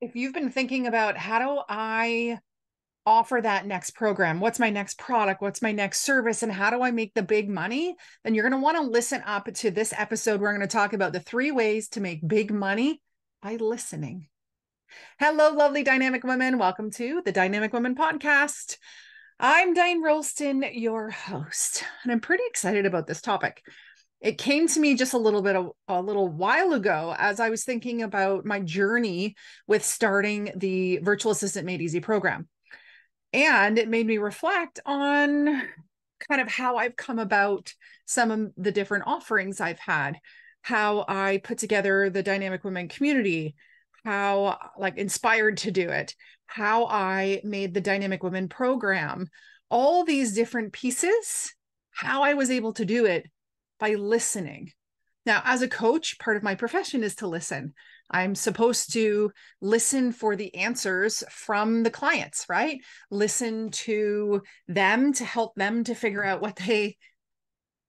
if you've been thinking about how do I offer that next program? What's my next product? What's my next service? And how do I make the big money? Then you're going to want to listen up to this episode. We're going to talk about the three ways to make big money by listening. Hello, lovely dynamic women. Welcome to the Dynamic Women Podcast. I'm Diane Rolston, your host, and I'm pretty excited about this topic it came to me just a little bit of, a little while ago as I was thinking about my journey with starting the virtual assistant made easy program. And it made me reflect on kind of how I've come about some of the different offerings I've had, how I put together the dynamic women community, how like inspired to do it, how I made the dynamic women program, all these different pieces, how I was able to do it by listening. Now, as a coach, part of my profession is to listen. I'm supposed to listen for the answers from the clients, right? Listen to them to help them to figure out what they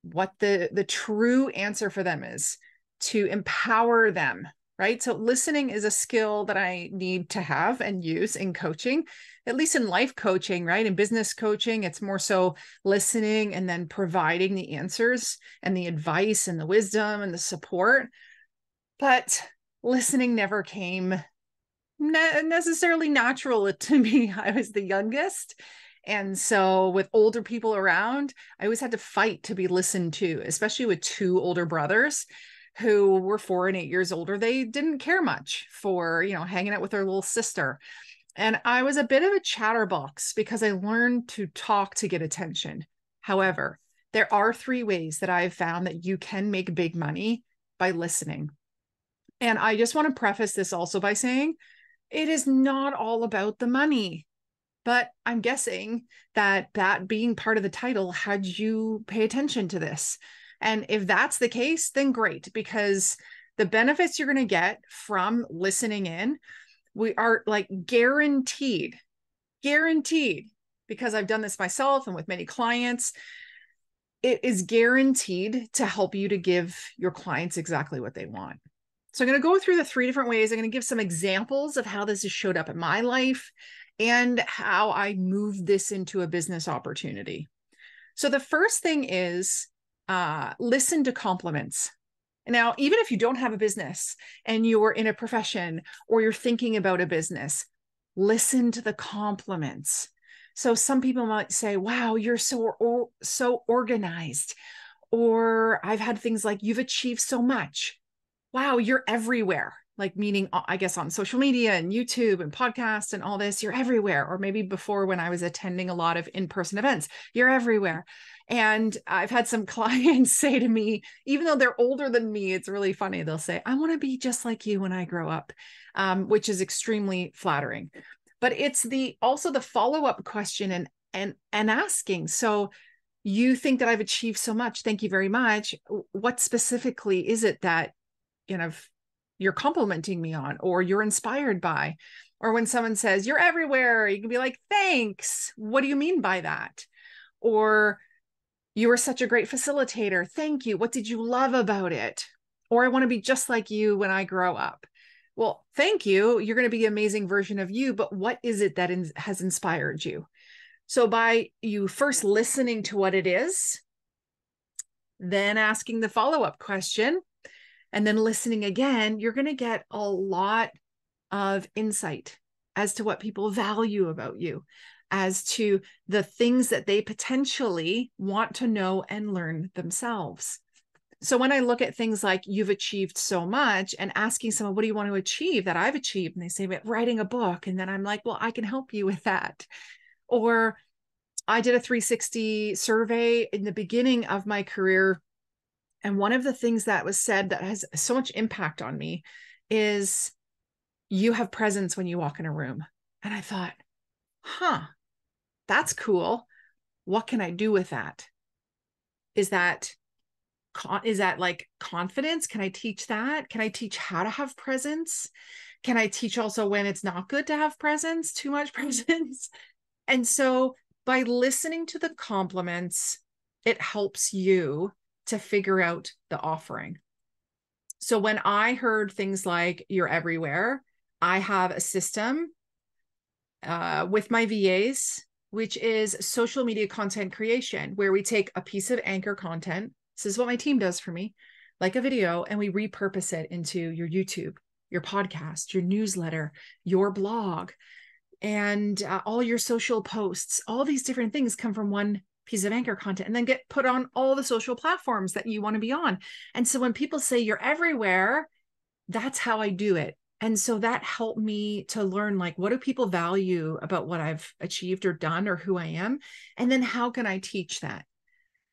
what the the true answer for them is to empower them right? So listening is a skill that I need to have and use in coaching, at least in life coaching, right? In business coaching, it's more so listening and then providing the answers and the advice and the wisdom and the support. But listening never came ne- necessarily natural to me. I was the youngest. And so, with older people around, I always had to fight to be listened to, especially with two older brothers who were four and eight years older, they didn't care much for, you know, hanging out with their little sister. And I was a bit of a chatterbox because I learned to talk to get attention. However, there are three ways that I've found that you can make big money by listening. And I just want to preface this also by saying it is not all about the money. But I'm guessing that that being part of the title had you pay attention to this. And if that's the case, then great, because the benefits you're going to get from listening in, we are like guaranteed, guaranteed, because I've done this myself and with many clients. It is guaranteed to help you to give your clients exactly what they want. So I'm going to go through the three different ways. I'm going to give some examples of how this has showed up in my life and how I moved this into a business opportunity. So the first thing is uh, listen to compliments. Now, even if you don't have a business and you're in a profession or you're thinking about a business, listen to the compliments. So some people might say, "Wow, you're so or, so organized." Or I've had things like you've achieved so much. Wow, you're everywhere. Like meaning uh, I guess on social media and YouTube and podcasts and all this, you're everywhere. Or maybe before when I was attending a lot of in-person events, you're everywhere. And I've had some clients say to me, even though they're older than me, it's really funny. They'll say, I want to be just like you when I grow up, um, which is extremely flattering. But it's the also the follow-up question and and and asking. So you think that I've achieved so much. Thank you very much. What specifically is it that you know you're complimenting me on or you're inspired by? Or when someone says, you're everywhere, you can be like, thanks. What do you mean by that? Or you were such a great facilitator. Thank you. What did you love about it? Or I want to be just like you when I grow up. Well, thank you. You're going to be an amazing version of you, but what is it that in- has inspired you? So, by you first listening to what it is, then asking the follow up question, and then listening again, you're going to get a lot of insight as to what people value about you as to the things that they potentially want to know and learn themselves. So when I look at things like you've achieved so much and asking someone, what do you want to achieve that I've achieved? And they say, writing a book. And then I'm like, well, I can help you with that. Or I did a 360 survey in the beginning of my career. And one of the things that was said that has so much impact on me is you have presence when you walk in a room. And I thought, huh, that's cool. What can I do with that? Is that is that like confidence? Can I teach that? Can I teach how to have presence? Can I teach also when it's not good to have presence, too much presence? and so by listening to the compliments, it helps you to figure out the offering. So when I heard things like you're everywhere, I have a system uh, with my VAs which is social media content creation, where we take a piece of anchor content. This is what my team does for me, like a video, and we repurpose it into your YouTube, your podcast, your newsletter, your blog, and uh, all your social posts. All these different things come from one piece of anchor content and then get put on all the social platforms that you want to be on. And so when people say you're everywhere, that's how I do it and so that helped me to learn like what do people value about what i've achieved or done or who i am and then how can i teach that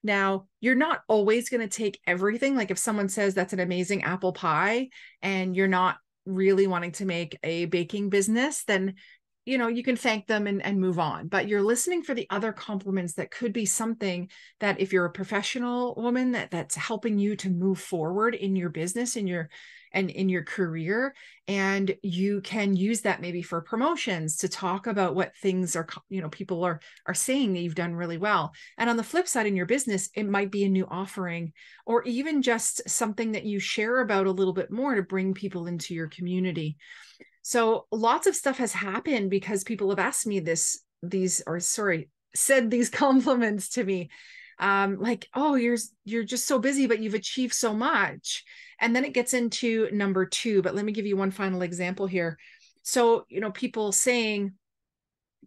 now you're not always going to take everything like if someone says that's an amazing apple pie and you're not really wanting to make a baking business then you know you can thank them and, and move on but you're listening for the other compliments that could be something that if you're a professional woman that that's helping you to move forward in your business in your and in your career and you can use that maybe for promotions to talk about what things are you know people are are saying that you've done really well and on the flip side in your business it might be a new offering or even just something that you share about a little bit more to bring people into your community so lots of stuff has happened because people have asked me this, these, or sorry, said these compliments to me. Um, like, oh, you're you're just so busy, but you've achieved so much. And then it gets into number two. But let me give you one final example here. So, you know, people saying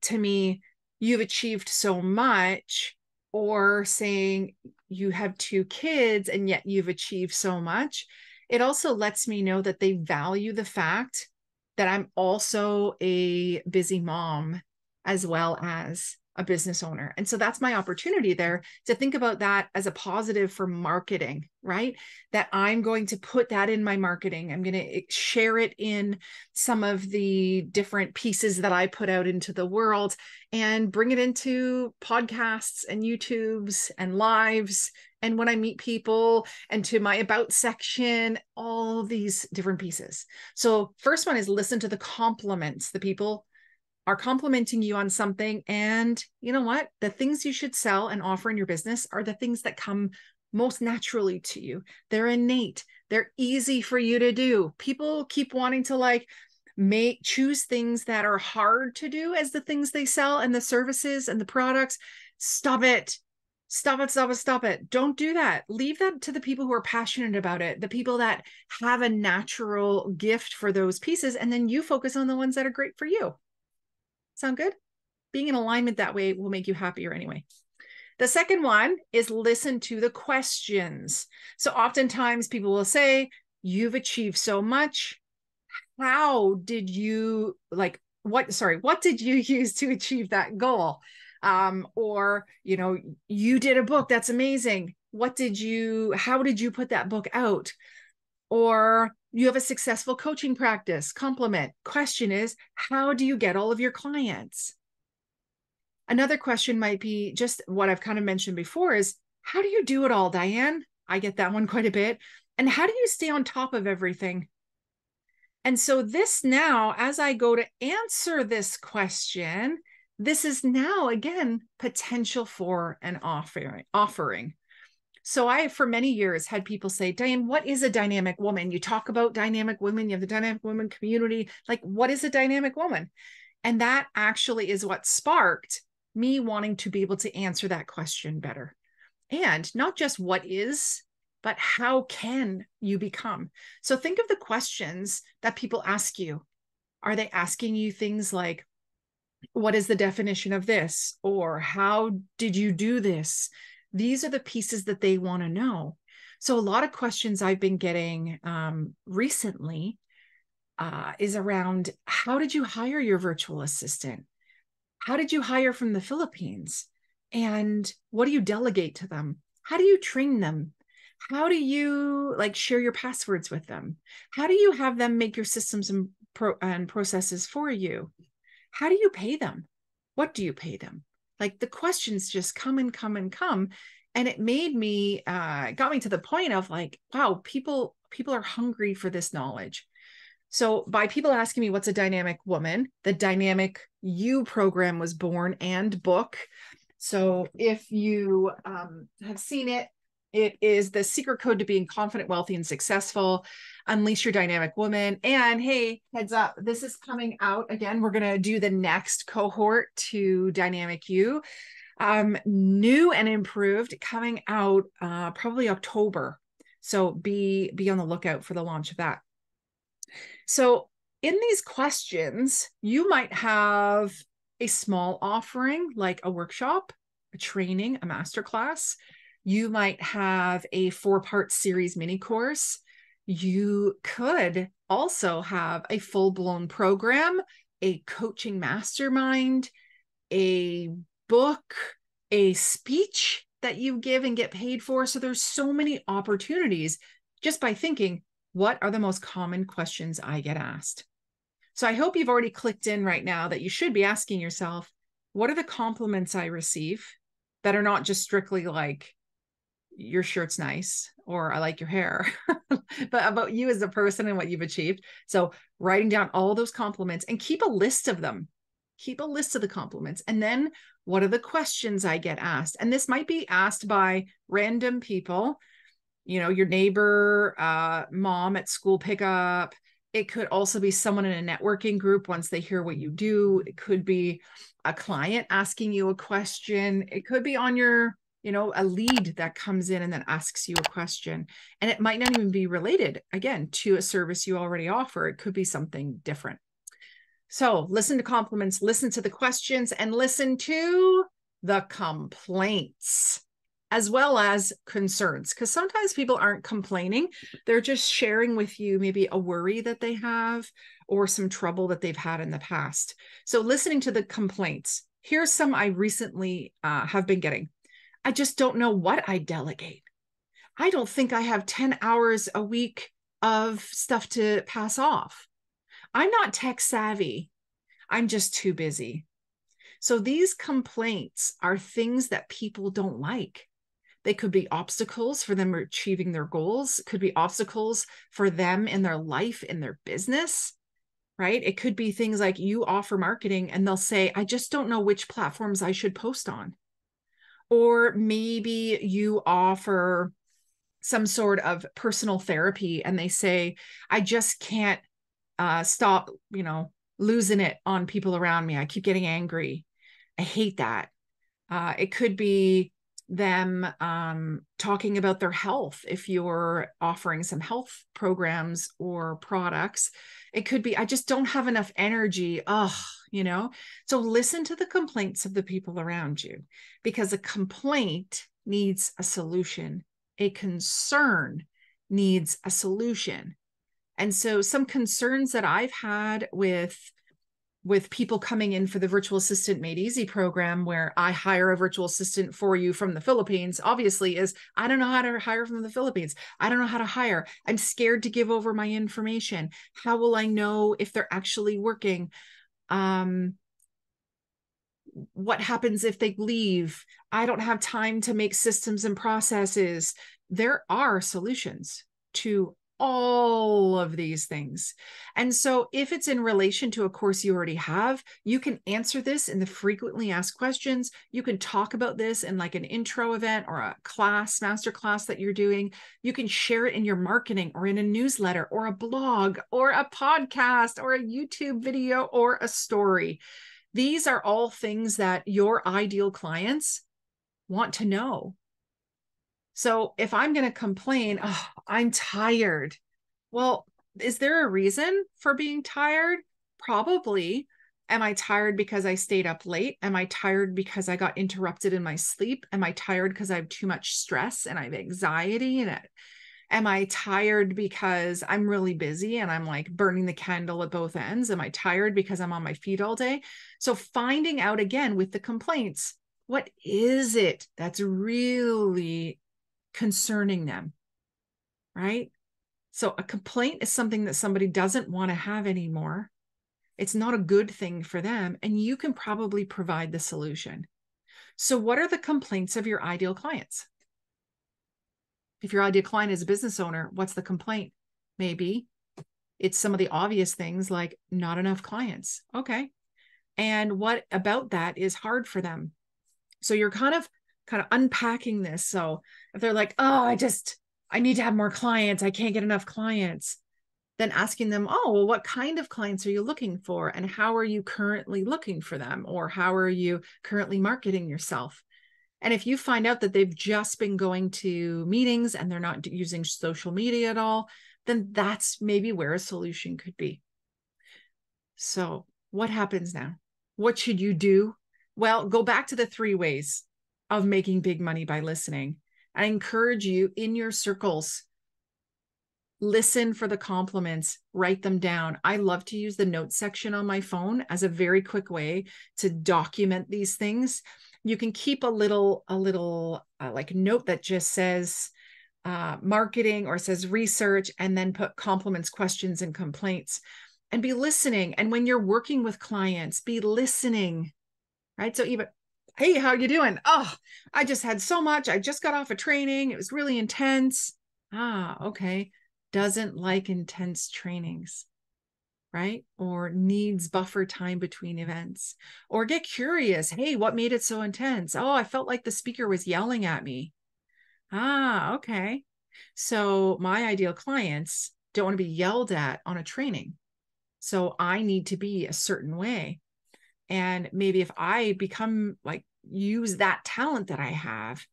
to me, you've achieved so much, or saying you have two kids and yet you've achieved so much. It also lets me know that they value the fact that I'm also a busy mom as well as a business owner. And so that's my opportunity there to think about that as a positive for marketing, right? That I'm going to put that in my marketing. I'm going to eh, share it in some of the different pieces that I put out into the world and bring it into podcasts and YouTubes and lives and when I meet people and to my about section, all these different pieces. So, first one is listen to the compliments the people are complimenting you on something. And you know what? The things you should sell and offer in your business are the things that come most naturally to you. They're innate, they're easy for you to do. People keep wanting to like, make choose things that are hard to do as the things they sell and the services and the products stop it stop it, stop it, stop it. Don't do that. Leave that to the people who are passionate about it, the people that have a natural gift for those pieces. And then you focus on the ones that are great for you. Sound good? Being in alignment that way will make you happier anyway. The second one is listen to the questions. So oftentimes people will say, You've achieved so much. How did you, like, what, sorry, what did you use to achieve that goal? Um, or, you know, you did a book. That's amazing. What did you, how did you put that book out? Or, you have a successful coaching practice compliment question is how do you get all of your clients another question might be just what i've kind of mentioned before is how do you do it all diane i get that one quite a bit and how do you stay on top of everything and so this now as i go to answer this question this is now again potential for an offering offering so I, for many years, had people say, Diane, what is a dynamic woman? You talk about dynamic women, you have the dynamic woman community. Like, what is a dynamic woman? And that actually is what sparked me wanting to be able to answer that question better. And not just what is, but how can you become? So think of the questions that people ask you. Are they asking you things like, what is the definition of this? Or how did you do this? these are the pieces that they want to know so a lot of questions i've been getting um, recently uh, is around how did you hire your virtual assistant how did you hire from the philippines and what do you delegate to them how do you train them how do you like share your passwords with them how do you have them make your systems and, pro- and processes for you how do you pay them what do you pay them like the questions just come and come and come. And it made me, uh, got me to the point of like, wow, people, people are hungry for this knowledge. So by people asking me what's a dynamic woman, the dynamic you program was born and book. So if you um, have seen it, it is the secret code to being confident, wealthy, and successful. Unleash your dynamic woman. And hey, heads up, this is coming out again. We're going to do the next cohort to Dynamic You. Um, new and improved coming out uh, probably October. So be be on the lookout for the launch of that. So in these questions, you might have a small offering like a workshop, a training, a masterclass. class you might have a four part series mini course. You could also have a full blown program, a coaching mastermind, a book, a speech that you give and get paid for. So there's so many opportunities just by thinking, what are the most common questions I get asked? So I hope you've already clicked in right now that you should be asking yourself, what are the compliments I receive that are not just strictly like, your shirt's nice or i like your hair but about you as a person and what you've achieved so writing down all those compliments and keep a list of them keep a list of the compliments and then what are the questions i get asked and this might be asked by random people you know your neighbor uh, mom at school pickup it could also be someone in a networking group once they hear what you do it could be a client asking you a question it could be on your you know a lead that comes in and then asks you a question and it might not even be related again to a service you already offer it could be something different so listen to compliments listen to the questions and listen to the complaints as well as concerns because sometimes people aren't complaining they're just sharing with you maybe a worry that they have or some trouble that they've had in the past so listening to the complaints here's some i recently uh, have been getting I just don't know what I delegate. I don't think I have 10 hours a week of stuff to pass off. I'm not tech savvy. I'm just too busy. So these complaints are things that people don't like. They could be obstacles for them achieving their goals, could be obstacles for them in their life, in their business, right? It could be things like you offer marketing and they'll say, I just don't know which platforms I should post on or maybe you offer some sort of personal therapy and they say i just can't uh, stop you know losing it on people around me i keep getting angry i hate that uh, it could be them um, talking about their health if you're offering some health programs or products it could be i just don't have enough energy ugh you know? So listen to the complaints of the people around you because a complaint needs a solution, a concern needs a solution. And so some concerns that I've had with with people coming in for the virtual assistant made easy program where I hire a virtual assistant for you from the Philippines obviously is I don't know how to hire from the Philippines. I don't know how to hire. I'm scared to give over my information. How will I know if they're actually working? um what happens if they leave i don't have time to make systems and processes there are solutions to all of these things. And so, if it's in relation to a course you already have, you can answer this in the frequently asked questions. You can talk about this in like an intro event or a class, masterclass that you're doing. You can share it in your marketing or in a newsletter or a blog or a podcast or a YouTube video or a story. These are all things that your ideal clients want to know so if I'm going to complain, oh, I'm tired. Well, is there a reason for being tired? Probably. Am I tired because I stayed up late? Am I tired because I got interrupted in my sleep? Am I tired because I have too much stress and I have anxiety? in it, am I tired because I'm really busy and I'm like burning the candle at both ends? Am I tired because I'm on my feet all day? So finding out again with the complaints, what is it that's really concerning them, right? So a complaint is something that somebody doesn't want to have anymore. It's not a good thing for them, and you can probably provide the solution. So, what are the complaints of your ideal clients? If your ideal client is a business owner, what's the complaint? Maybe it's some of the obvious things like not enough clients. Okay. And what about that is hard for them? So, you're kind of kind of unpacking this. So if they're like, oh, I just, I need to have more clients, I can't get enough clients, then asking them, oh, well, what kind of clients are you looking for? And how are you currently looking for them? Or how are you currently marketing yourself? And if you find out that they've just been going to meetings and they're not using social media at all, then that's maybe where a solution could be. So, what happens now? What should you do? Well, go back to the three ways of making big money by listening. I encourage you in your circles, listen for the compliments, write them down. I love to use the note section on my phone as a very quick way to document these things. You can keep a little, a little uh, like note that just says, uh, marketing or says research and then put compliments, questions, and complaints and be listening. And when you're working with clients, be listening, right? So even hey how you doing oh i just had so much i just got off a of training it was really intense ah okay doesn't like intense trainings right or needs buffer time between events or get curious hey what made it so intense oh i felt like the speaker was yelling at me ah okay so my ideal clients don't want to be yelled at on a training so i need to be a certain way and maybe if i become like use that talent that I have,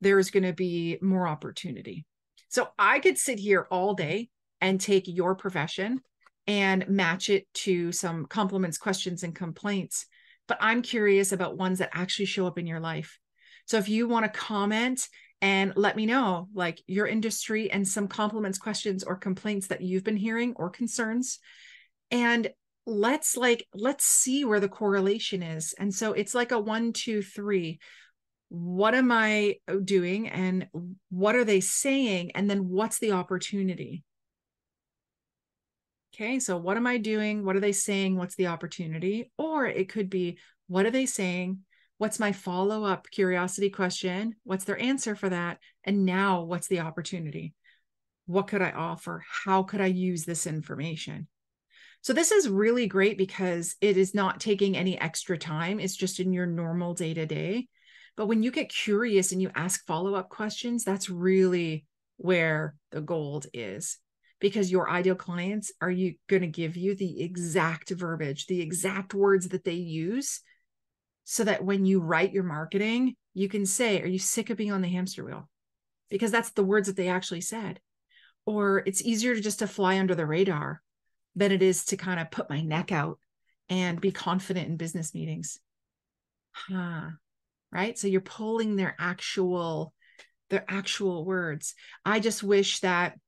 there's going to be more opportunity. So I could sit here all day and take your profession and match it to some compliments, questions, and complaints. But I'm curious about ones that actually show up in your life. So if you want to comment and let me know like your industry and some compliments, questions, or complaints that you've been hearing or concerns. And let's like let's see where the correlation is and so it's like a one two three what am i uh, doing and what are they saying and then what's the opportunity okay so what am i doing what are they saying what's the opportunity or it could be what are they saying what's my follow-up curiosity question what's their answer for that and now what's the opportunity what could i offer how could i use this information so this is really great because it is not taking any extra time. It's just in your normal day to day. But when you get curious and you ask follow up questions, that's really where the gold is because your ideal clients are you going to give you the exact verbiage, the exact words that they use so that when you write your marketing, you can say, Are you sick of being on the hamster wheel? Because that's the words that they actually said. Or it's easier to just to fly under the radar than it is to kind of put my neck out and be confident in business meetings. Huh. Right. So you're pulling their actual, their actual words. I just wish that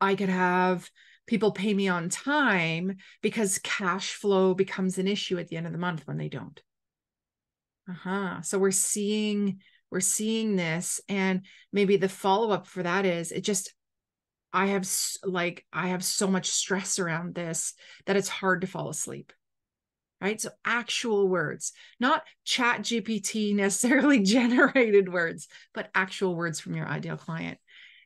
I could have people pay me on time because cash flow becomes an issue at the end of the month when they don't. Uh-huh. So we're seeing, we're seeing this. And maybe the follow-up for that is it just I have like I have so much stress around this that it's hard to fall asleep. Right? So actual words, not chat GPT necessarily generated words, but actual words from your ideal client.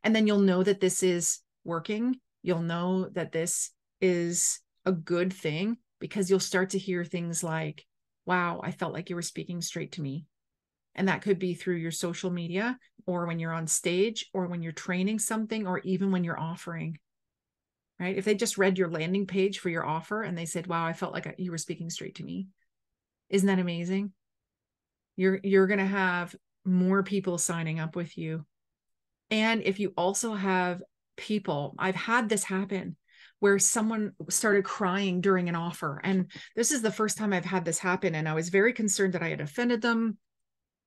And then you'll know that this is working. You'll know that this is a good thing because you'll start to hear things like, wow, I felt like you were speaking straight to me. And that could be through your social media or when you're on stage or when you're training something or even when you're offering. Right. If they just read your landing page for your offer and they said, wow, I felt like you were speaking straight to me. Isn't that amazing? You're, you're going to have more people signing up with you. And if you also have people, I've had this happen where someone started crying during an offer. And this is the first time I've had this happen. And I was very concerned that I had offended them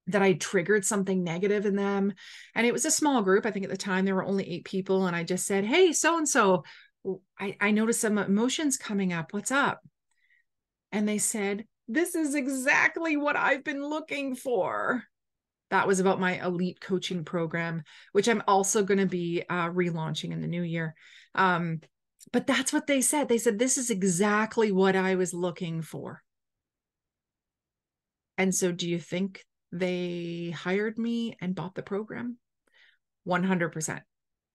that I triggered something negative in them. And it was a small group. I think at the time there were only eight people. And I just said, Hey, so and so, I noticed some emotions coming up. What's up? And they said, This is exactly what I've been looking for. That was about my elite coaching program, which I'm also going to be uh, relaunching in the new year. Um, but that's what they said. They said, This is exactly what I was looking for. And so, do you think they hired me and bought the program 100%.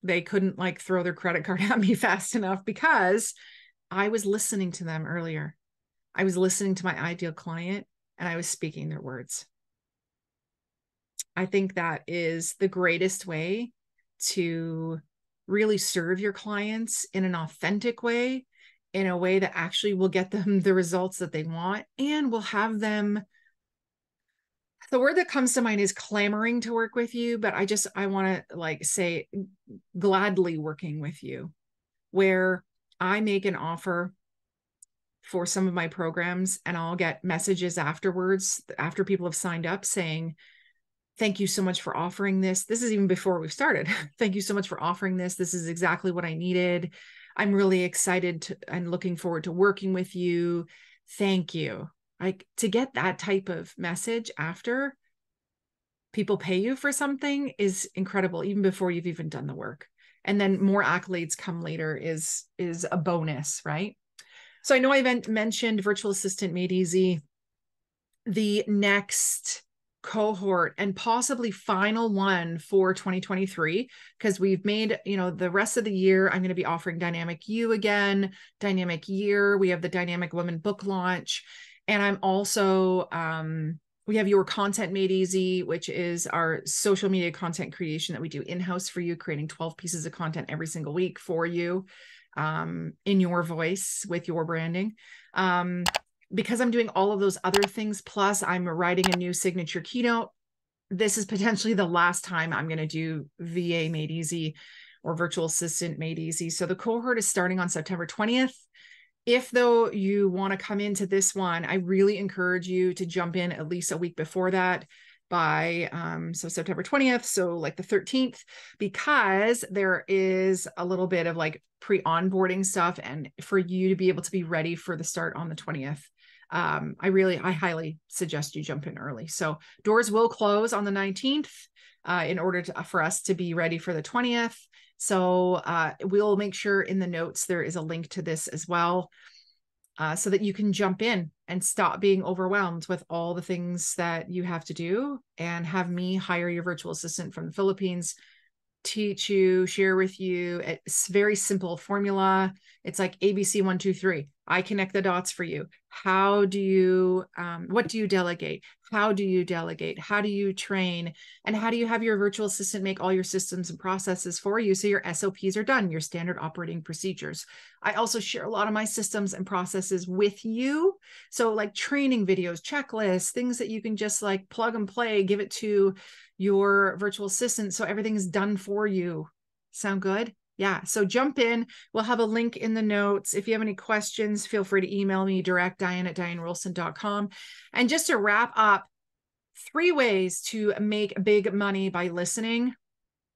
They couldn't like throw their credit card at me fast enough because I was listening to them earlier. I was listening to my ideal client and I was speaking their words. I think that is the greatest way to really serve your clients in an authentic way, in a way that actually will get them the results that they want and will have them the word that comes to mind is clamoring to work with you but i just i want to like say mm, gladly working with you where i make an offer for some of my programs and i'll get messages afterwards after people have signed up saying thank you so much for offering this this is even before we've started thank you so much for offering this this is exactly what i needed i'm really excited to, and looking forward to working with you thank you like to get that type of message after people pay you for something is incredible, even before you've even done the work. And then more accolades come later is is a bonus, right? So I know I've mentioned virtual assistant made easy. The next cohort and possibly final one for 2023 because we've made you know the rest of the year i'm going to be offering dynamic you again dynamic year we have the dynamic women book launch and I'm also, um, we have Your Content Made Easy, which is our social media content creation that we do in house for you, creating 12 pieces of content every single week for you um, in your voice with your branding. Um, because I'm doing all of those other things, plus I'm writing a new signature keynote, this is potentially the last time I'm going to do VA Made Easy or Virtual Assistant Made Easy. So the cohort is starting on September 20th. If though you want to come into this one, I really encourage you to jump in at least a week before that by um, so September 20th, so like the 13th, because there is a little bit of like pre onboarding stuff and for you to be able to be ready for the start on the 20th. Um, I really, I highly suggest you jump in early. So doors will close on the 19th uh, in order to, for us to be ready for the 20th. So uh, we'll make sure in the notes there is a link to this as well. Uh, so that you can jump in and stop being overwhelmed with all the things that you have to do and have me hire your virtual assistant from the Philippines teach you, share with you. It's eh, very simple formula. It's like ABC one, two, three. I connect the dots for you. How do you, um, what do you delegate? how do you delegate how do you train and how do you have your virtual assistant make all your systems and processes for you so your sops are done your standard operating procedures i also share a lot of my systems and processes with you so like training videos checklists things that you can just like plug and play give it to your virtual assistant so everything's done for you sound good yeah so jump in we'll have a link in the notes if you have any questions feel free to email me direct diane at dianerolson.com and just to wrap up three ways to make big money by listening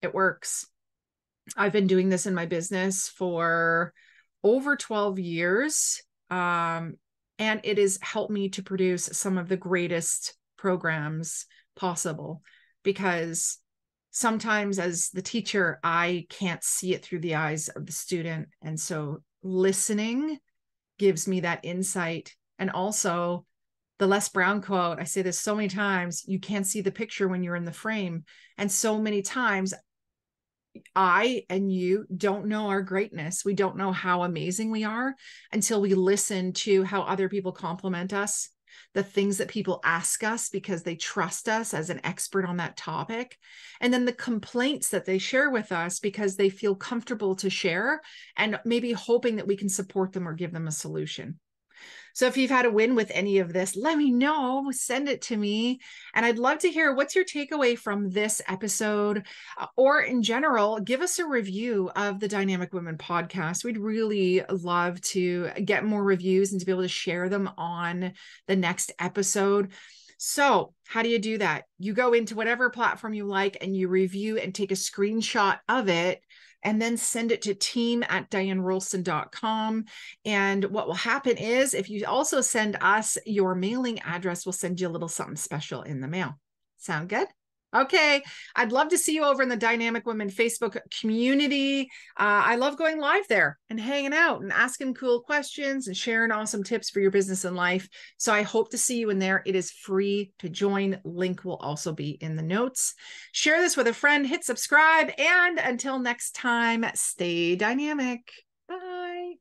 it works i've been doing this in my business for over 12 years um, and it has helped me to produce some of the greatest programs possible because sometimes as the teacher i can't see it through the eyes of the student and so listening gives me that insight and also the les brown quote i say this so many times you can't see the picture when you're in the frame and so many times i and you don't know our greatness we don't know how amazing we are until we listen to how other people compliment us the things that people ask us because they trust us as an expert on that topic, and then the complaints that they share with us because they feel comfortable to share and maybe hoping that we can support them or give them a solution. So if you've had a win with any of this, let me know, send it to me. And I'd love to hear what's your takeaway from this episode uh, or in general, give us a review of the Dynamic Women podcast. We'd really love to get more reviews and to be able to share them on the next episode. So, how do you do that? You go into whatever platform you like and you review and take a screenshot of it and then send it to team at dianerolson.com. And what will happen is if you also send us your mailing address, we'll send you a little something special in the mail. Sound good? Okay. I'd love to see you over in the Dynamic Women Facebook community. Uh, I love going live there and hanging out and asking cool questions and sharing awesome tips for your business and life. So I hope to see you in there. It is free to join. Link will also be in the notes. Share this with a friend, hit subscribe. And until next time, stay dynamic. Bye.